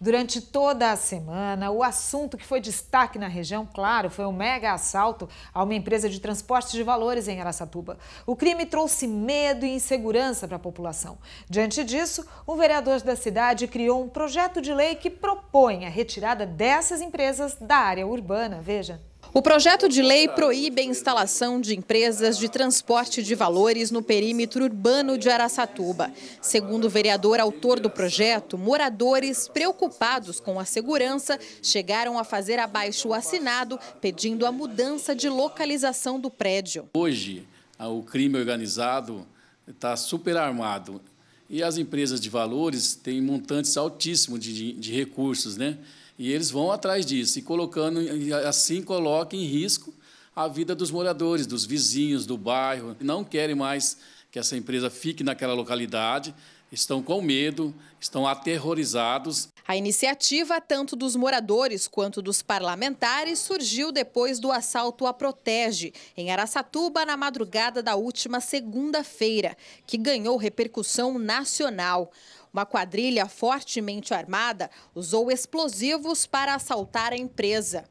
Durante toda a semana, o assunto que foi destaque na região, claro, foi o um mega assalto a uma empresa de transporte de valores em Araçatuba. O crime trouxe medo e insegurança para a população. Diante disso, um vereador da cidade criou um projeto de lei que propõe a retirada dessas empresas da área urbana. Veja. O projeto de lei proíbe a instalação de empresas de transporte de valores no perímetro urbano de Araçatuba. Segundo o vereador autor do projeto, moradores preocupados com a segurança chegaram a fazer abaixo assinado pedindo a mudança de localização do prédio. Hoje, o crime organizado está super armado. E as empresas de valores têm montantes altíssimos de, de recursos, né? E eles vão atrás disso, e colocando, assim coloca em risco a vida dos moradores, dos vizinhos, do bairro. Não querem mais que essa empresa fique naquela localidade, estão com medo, estão aterrorizados. A iniciativa, tanto dos moradores quanto dos parlamentares, surgiu depois do assalto à Protege, em Araçatuba, na madrugada da última segunda-feira, que ganhou repercussão nacional. Uma quadrilha fortemente armada usou explosivos para assaltar a empresa.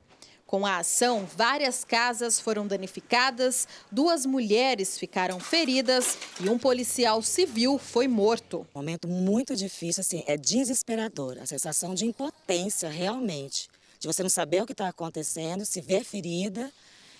Com a ação, várias casas foram danificadas, duas mulheres ficaram feridas e um policial civil foi morto. momento muito difícil, assim, é desesperador. A sensação de impotência, realmente. De você não saber o que está acontecendo, se ver ferida,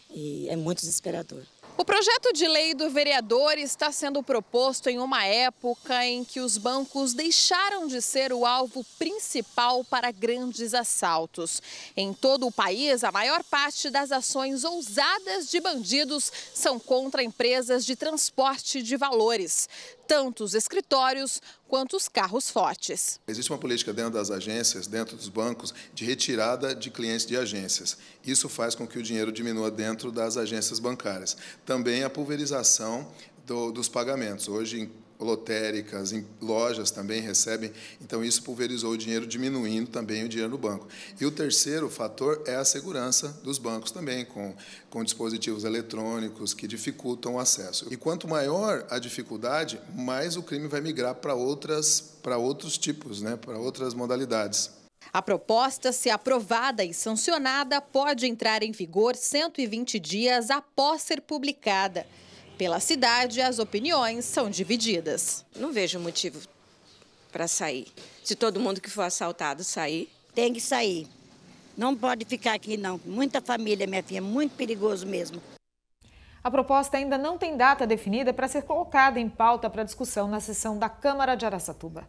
e é muito desesperador. O projeto de lei do vereador está sendo proposto em uma época em que os bancos deixaram de ser o alvo principal para grandes assaltos. Em todo o país, a maior parte das ações ousadas de bandidos são contra empresas de transporte de valores tanto os escritórios quanto os carros fortes. Existe uma política dentro das agências, dentro dos bancos, de retirada de clientes de agências. Isso faz com que o dinheiro diminua dentro das agências bancárias. Também a pulverização do, dos pagamentos. Hoje, lotéricas, lojas também recebem. Então, isso pulverizou o dinheiro, diminuindo também o dinheiro no banco. E o terceiro fator é a segurança dos bancos também, com, com dispositivos eletrônicos que dificultam o acesso. E quanto maior a dificuldade, mais o crime vai migrar para outras para outros tipos, né, para outras modalidades. A proposta, se aprovada e sancionada, pode entrar em vigor 120 dias após ser publicada. Pela cidade, as opiniões são divididas. Não vejo motivo para sair. Se todo mundo que for assaltado sair. Tem que sair. Não pode ficar aqui, não. Muita família, minha filha, muito perigoso mesmo. A proposta ainda não tem data definida para ser colocada em pauta para discussão na sessão da Câmara de Araçatuba.